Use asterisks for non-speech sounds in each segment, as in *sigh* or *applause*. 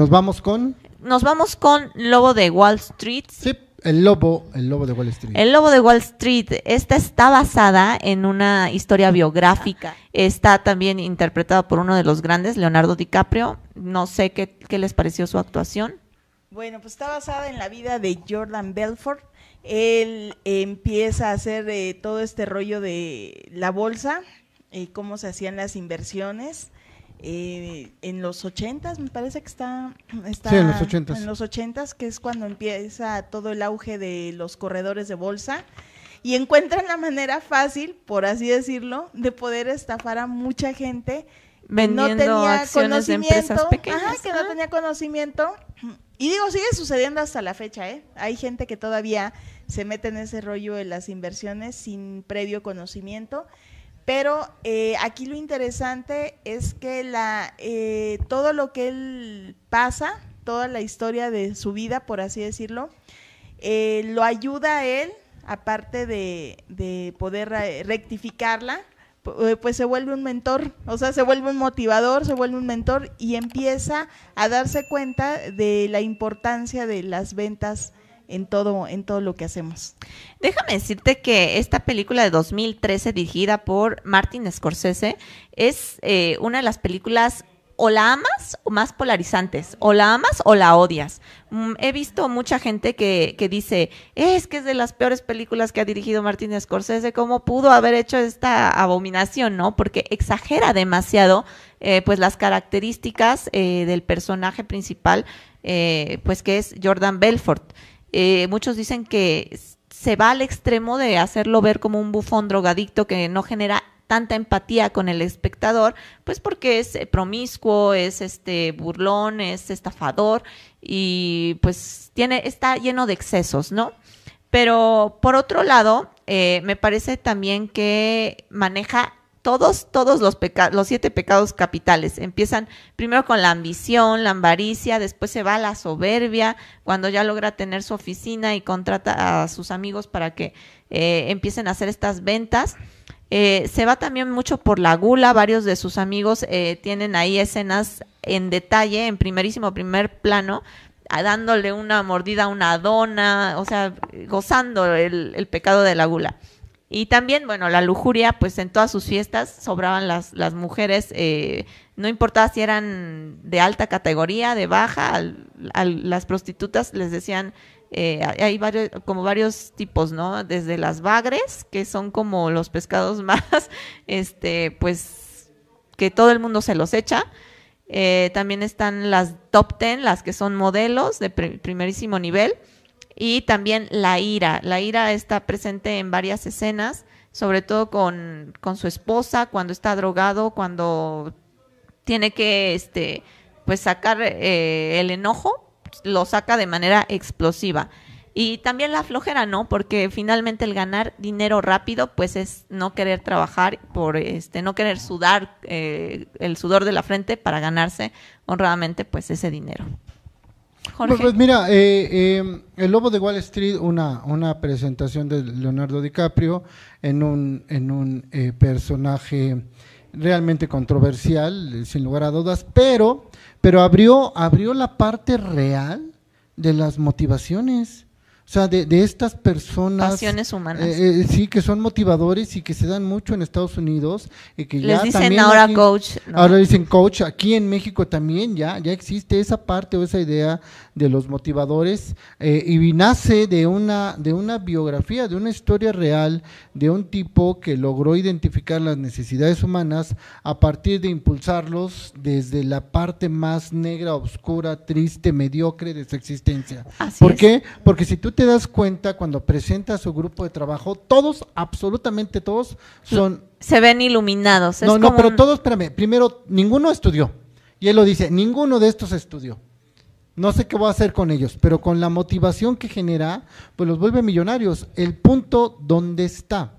Nos vamos con. Nos vamos con Lobo de Wall Street. Sí, el lobo, el lobo de Wall Street. El lobo de Wall Street. Esta está basada en una historia biográfica. Está también interpretada por uno de los grandes, Leonardo DiCaprio. No sé qué, les pareció su actuación. Bueno, pues está basada en la vida de Jordan Belfort. Él eh, empieza a hacer eh, todo este rollo de la bolsa, y eh, cómo se hacían las inversiones. Eh, en los 80 me parece que está, *clears throat* en los 80 en que es cuando empieza todo el auge de los corredores de bolsa y encuentran la manera fácil, por así decirlo, de poder estafar a mucha gente Vendiendo que no tenía que no tenía conocimiento. Y digo, sigue sucediendo hasta la fecha, ¿eh? Hay gente que todavía se mete en ese rollo de las inversiones sin previo conocimiento pero eh, aquí lo interesante es que la, eh, todo lo que él pasa, toda la historia de su vida, por así decirlo, eh, lo ayuda a él, aparte de, de poder rectificarla, pues se vuelve un mentor, o sea, se vuelve un motivador, se vuelve un mentor y empieza a darse cuenta de la importancia de las ventas en todo, en todo lo que hacemos. Déjame decirte que esta película de 2013 dirigida por Martin Scorsese es eh, una de las películas o la amas o más polarizantes, o la amas o la odias. Mm, he visto mucha gente que, dice, es que es de las peores películas que ha dirigido Martin Scorsese, ¿cómo pudo haber hecho esta abominación, no? Porque exagera demasiado, eh, pues, las características eh, del personaje principal, pues, que es Jordan Belfort. Eh, muchos dicen que se va al extremo de hacerlo ver como un bufón drogadicto que no genera tanta empatía con el espectador, pues porque es eh, promiscuo, es este burlón, es estafador y pues tiene está lleno de excesos, ¿no? Pero por otro lado, eh, me parece también que maneja todos, todos los, siete pecados capitales. Empiezan primero con la ambición, la avaricia, después se va a la soberbia, cuando ya logra tener su oficina y contrata a sus amigos para que eh, empiecen a hacer estas ventas. Eh, se va también mucho por la gula, varios de sus amigos eh, tienen ahí escenas en detalle, en primerísimo primer plano, dándole una mordida a una dona, o sea, gozando el pecado de la gula. Y también, bueno, la lujuria, pues en todas sus fiestas sobraban las, las mujeres, eh, no importaba si eran de alta categoría, de baja, las prostitutas les decían, eh, hay varios, como varios tipos, ¿no? Desde las bagres, que son como los pescados *laughs* más, este, pues, que todo el mundo se los echa. Eh, también están las top ten, las que son modelos de primerísimo nivel y también la ira. La ira está presente en varias escenas, sobre todo con, su esposa, cuando está drogado, cuando tiene que este, pues sacar eh, el enojo, lo saca de manera explosiva. Y también la flojera, ¿no? Porque finalmente el ganar dinero rápido, pues es no querer trabajar, por este, no querer sudar eh, el sudor de la frente para ganarse honradamente, pues ese dinero. Pues, pues, mira, eh, em, El Lobo de Wall Street, una, una presentación de Leonardo DiCaprio en un, en un eh, personaje realmente controversial, sin lugar a dudas, pero, pero abrió, abrió la parte real de las motivaciones o sea, de, estas personas. Pasiones eh, humanas. Eh, eh, sí, que son motivadores y que se dan mucho en Estados Unidos. Y que dicen ahora coach. Ahora dicen coach. Aquí en México también ya, ya existe esa parte o esa idea de los motivadores. y nace de una, de una biografía, de una historia real de un tipo que logró identificar las necesidades humanas a partir de impulsarlos desde la parte más negra, oscura, triste, mediocre de su existencia. Así ¿Por qué? Porque si tú te te das cuenta cuando presenta su grupo de trabajo, todos, absolutamente todos, son... Se ven iluminados. no, no, pero todos, espérame, primero, ninguno estudió. Y él lo dice, ninguno de estos estudió. No sé qué voy a hacer con ellos, pero con la motivación que genera, pues los vuelve millonarios. El punto, donde está?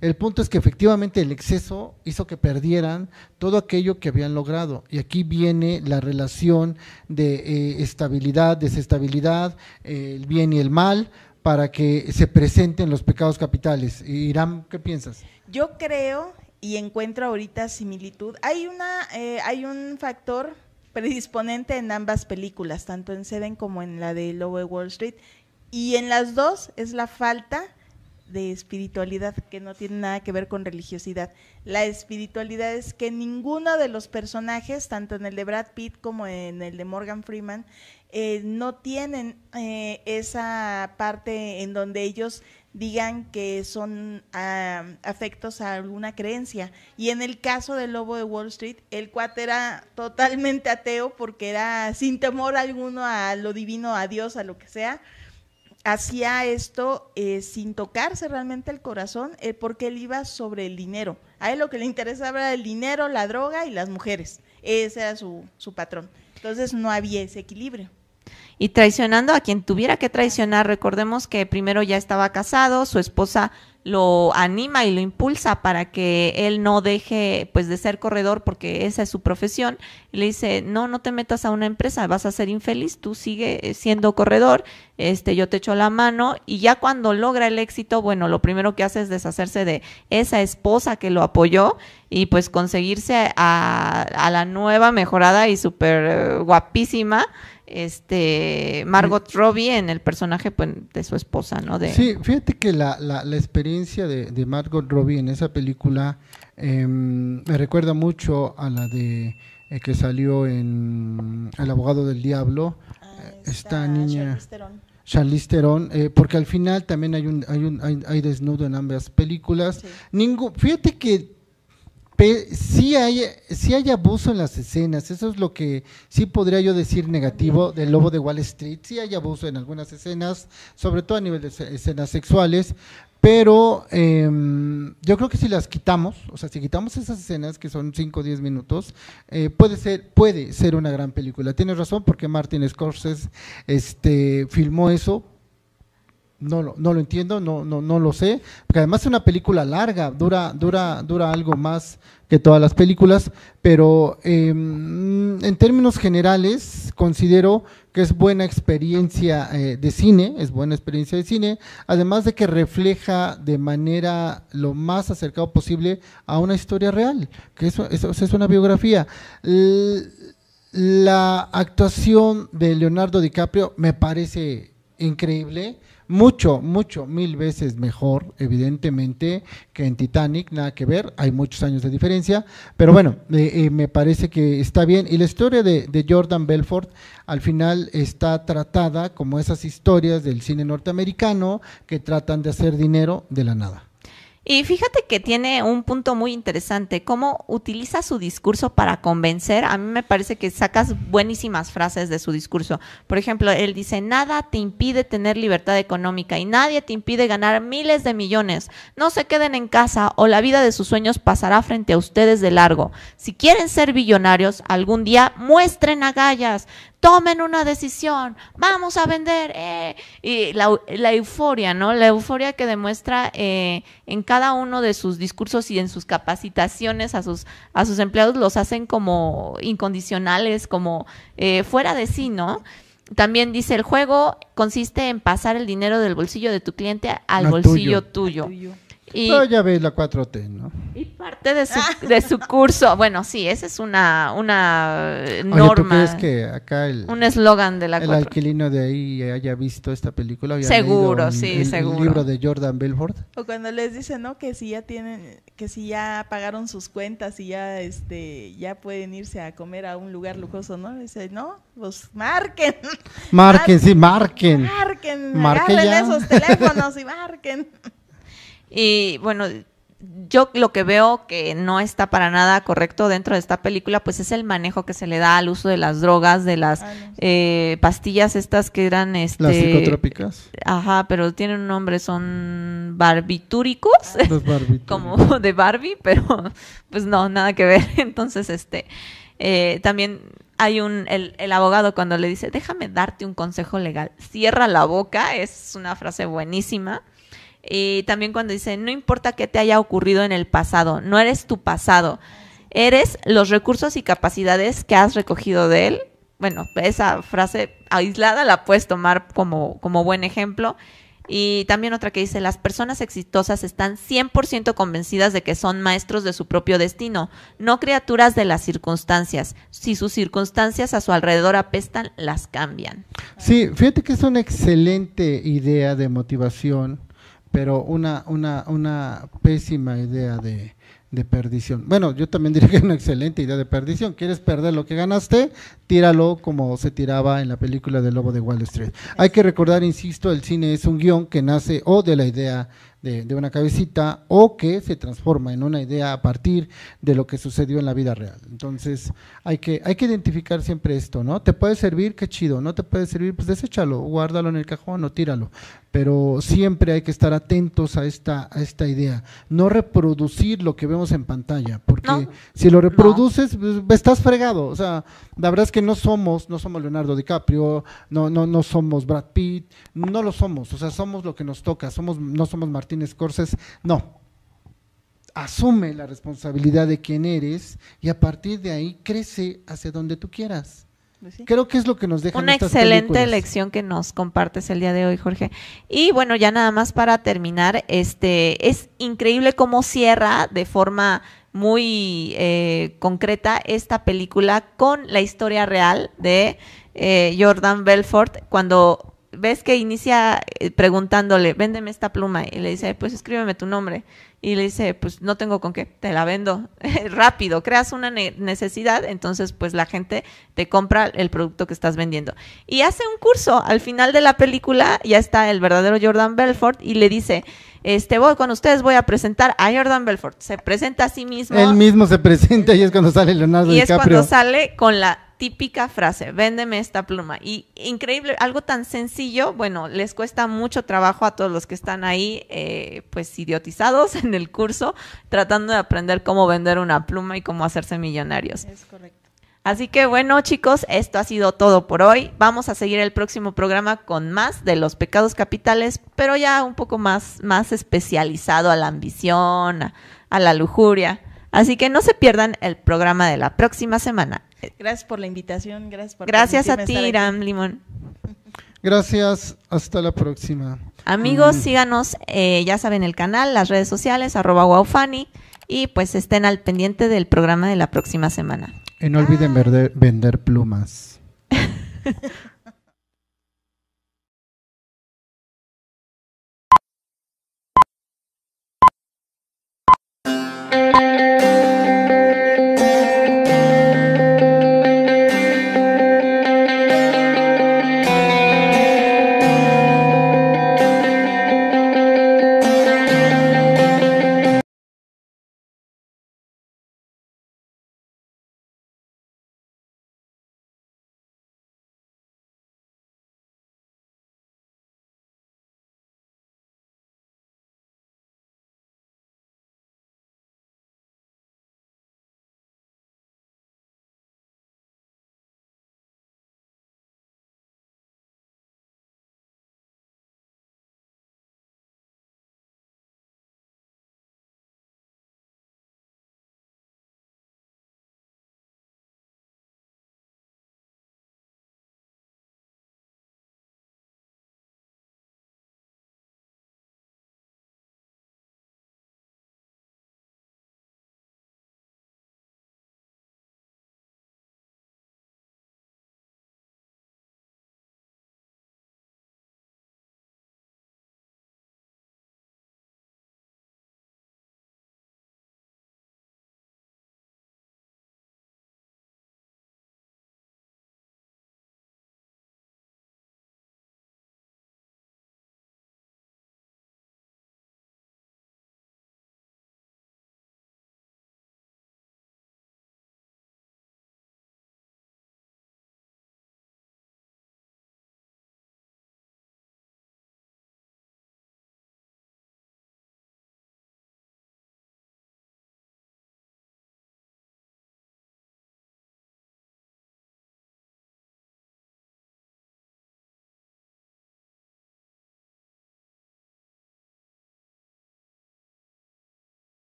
El punto es que efectivamente el exceso hizo que perdieran todo aquello que habían logrado. Y aquí viene la relación de eh, estabilidad, desestabilidad, eh, el bien y el mal, para que se presenten los pecados capitales. Irán, ¿qué piensas? Yo creo y encuentro ahorita similitud. Hay, una, eh, hay un factor predisponente en ambas películas, tanto en Seven como en la de Lowe Wall Street. Y en las dos es la falta de espiritualidad que no tiene nada que ver con religiosidad. La espiritualidad es que ninguno de los personajes, tanto en el de Brad Pitt como en el de Morgan Freeman, eh, no tienen eh, esa parte en donde ellos digan que son ah, afectos a alguna creencia. Y en el caso del lobo de Wall Street, el cuate era totalmente ateo porque era sin temor alguno a lo divino, a Dios, a lo que sea hacía esto eh, sin tocarse realmente el corazón eh, porque él iba sobre el dinero. A él lo que le interesaba era el dinero, la droga y las mujeres. Ese era su, su patrón. Entonces no había ese equilibrio y traicionando a quien tuviera que traicionar. Recordemos que primero ya estaba casado, su esposa lo anima y lo impulsa para que él no deje pues de ser corredor porque esa es su profesión. le dice, no, no te metas a una empresa, vas a ser infeliz, tú sigue eh, siendo corredor, este, yo te echo la mano y ya cuando logra el éxito, bueno, lo primero que hace es deshacerse de esa esposa que lo apoyó y pues conseguirse a, a la nueva mejorada y súper guapísima este Margot Robbie en el personaje pues, de su esposa, ¿no? De... Sí, fíjate que la, la, experiencia de, Margot Robbie en esa película em, me recuerda mucho a la de eh, que salió en El abogado del diablo, ah, eh, esta niña... Charlize Theron, eh, porque al final también hay un hay un hay, desnudo en ambas películas. fíjate que sí hay, sí hay abuso en las escenas, eso es lo que sí podría yo decir negativo del Lobo de Wall Street, sí hay abuso en algunas escenas, sobre todo a nivel de escenas sexuales, pero em, yo creo que si las quitamos, o sea, si quitamos esas escenas que son 5 o 10 minutos, eh, puede, ser, puede ser una gran película. Tienes razón porque Martin Scorsese este, filmó eso, no lo, no lo entiendo, no, no, no lo sé, porque además es una película larga, dura, dura, dura algo más que todas las películas, pero em, en términos generales considero que es buena experiencia eh, de cine, es buena experiencia de cine, además de que refleja de manera lo más acercado posible a una historia real, que eso es una biografía. la actuación de Leonardo DiCaprio me parece increíble mucho, mucho, mil veces mejor, evidentemente, que en Titanic, nada que ver, hay muchos años de diferencia, pero bueno, eh, eh, me parece que está bien. Y la historia de, Jordan Belfort al final está tratada como esas historias del cine norteamericano que tratan de hacer dinero de la nada. Y fíjate que tiene un punto muy interesante, cómo utiliza su discurso para convencer. A mí me parece que sacas buenísimas frases de su discurso. Por ejemplo, él dice, nada te impide tener libertad económica y nadie te impide ganar miles de millones. No se queden en casa o la vida de sus sueños pasará frente a ustedes de largo. Si quieren ser billonarios, algún día muestren agallas tomen una decisión, vamos a vender. Eh. Y la, euforia, ¿no? La euforia que demuestra eh, en cada uno de sus discursos y en sus capacitaciones a sus, a sus empleados los hacen como incondicionales, como eh, fuera de sí, ¿no? También dice, el juego consiste en pasar el dinero del bolsillo de tu cliente al bolsillo tuyo. Y, ya veis la 4T, ¿no? Y parte *laughs* de su, curso, bueno, sí, esa es una, una norma. Oye, ¿tú crees que acá el, un eslogan de la El 4T. alquilino de ahí haya visto esta película? seguro, un, sí, seguro. El libro de Jordan Belfort. O cuando les dicen, ¿no? Que si ya tienen, que si ya pagaron sus cuentas y ya, este, ya pueden irse a comer a un lugar lujoso, ¿no? Dice, no, pues marquen. Marquen, sí, marquen. Marquen, marquen esos teléfonos y marquen. *laughs* Y bueno, yo lo que veo que no está para nada correcto dentro de esta película, pues es el manejo que se le da al uso de las drogas, de las ah, eh, pastillas estas que eran... las este, psicotrópicas. Ajá, pero tienen un nombre, son barbitúricos, Los *laughs* como de Barbie, pero pues no, nada que ver. *laughs* Entonces, este, eh, también hay un, el, el, abogado cuando le dice, déjame darte un consejo legal, cierra la boca, es una frase buenísima. Y también cuando dice, no importa qué te haya ocurrido en el pasado, no eres tu pasado, eres los recursos y capacidades que has recogido de él. Bueno, esa frase aislada la puedes tomar como, como buen ejemplo. Y también otra que dice, las personas exitosas están 100% convencidas de que son maestros de su propio destino, no criaturas de las circunstancias. Si sus circunstancias a su alrededor apestan, las cambian. Sí, fíjate que es una excelente idea de motivación pero una, una, pésima idea de, perdición. Bueno, yo también diría que es una excelente idea de perdición. ¿Quieres perder lo que ganaste? Tíralo como se tiraba en la película del Lobo de Wall Street. Hay que recordar, insisto, el cine es un guión que nace o de la idea de, una cabecita o que se transforma en una idea a partir de lo que sucedió en la vida real. Entonces, hay que, hay que identificar siempre esto, ¿no? ¿Te puede servir? Qué chido. ¿No te puede servir? Pues deséchalo, guárdalo en el cajón o tíralo pero siempre hay que estar atentos a esta, a esta idea. No reproducir lo que vemos en pantalla, porque si lo reproduces, pues, estás fregado. O sea, la verdad es que no somos, no somos Leonardo DiCaprio, no, no, no somos Brad Pitt, no lo somos. O sea, somos lo que nos toca, somos, no somos Martínez Scorsese, no. Asume la responsabilidad de quién eres y a partir de ahí crece hacia donde tú quieras. Pues Creo que es lo que nos deja. Una excelente lección que nos compartes el día de hoy, Jorge. Y bueno, ya nada más para terminar, este es increíble cómo cierra de forma muy eh, concreta esta película con la historia real de eh, Jordan Belfort cuando ves que inicia eh, preguntándole, véndeme esta pluma, y le dice, pues escríbeme tu nombre, y le dice, pues no tengo con qué, te la vendo *laughs* rápido, creas una necesidad, entonces pues la gente te compra el producto que estás vendiendo. Y hace un curso, al final de la película ya está el verdadero Jordan Belfort y le dice, este voy con ustedes, voy a presentar a Jordan Belfort, se presenta a sí mismo. Él mismo se presenta y es cuando sale Leonardo DiCaprio. Y es cuando sale con la típica frase, véndeme esta pluma. Y increíble, algo tan sencillo, bueno, les cuesta mucho trabajo a todos los que están ahí, eh, pues idiotizados en el curso, tratando de aprender cómo vender una pluma y cómo hacerse millonarios. Es correcto. Así que bueno chicos, esto ha sido todo por hoy. Vamos a seguir el próximo programa con más de los pecados capitales, pero ya un poco más, más especializado a la ambición, a la lujuria Así que no se pierdan el programa de la próxima semana. Gracias por la invitación, gracias por Gracias a ti, Ram Limón. Gracias, hasta la próxima. Amigos, mm. síganos, eh, ya saben, el canal, las redes sociales, arroba wowfani, y pues estén al pendiente del programa de la próxima semana. Y no olviden vender plumas. *laughs* Música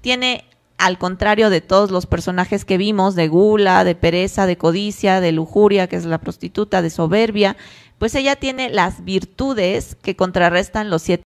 tiene al contrario de todos los personajes que vimos, de gula, de pereza, de codicia, de lujuria, que es la prostituta, de soberbia, pues ella tiene las virtudes que contrarrestan los siete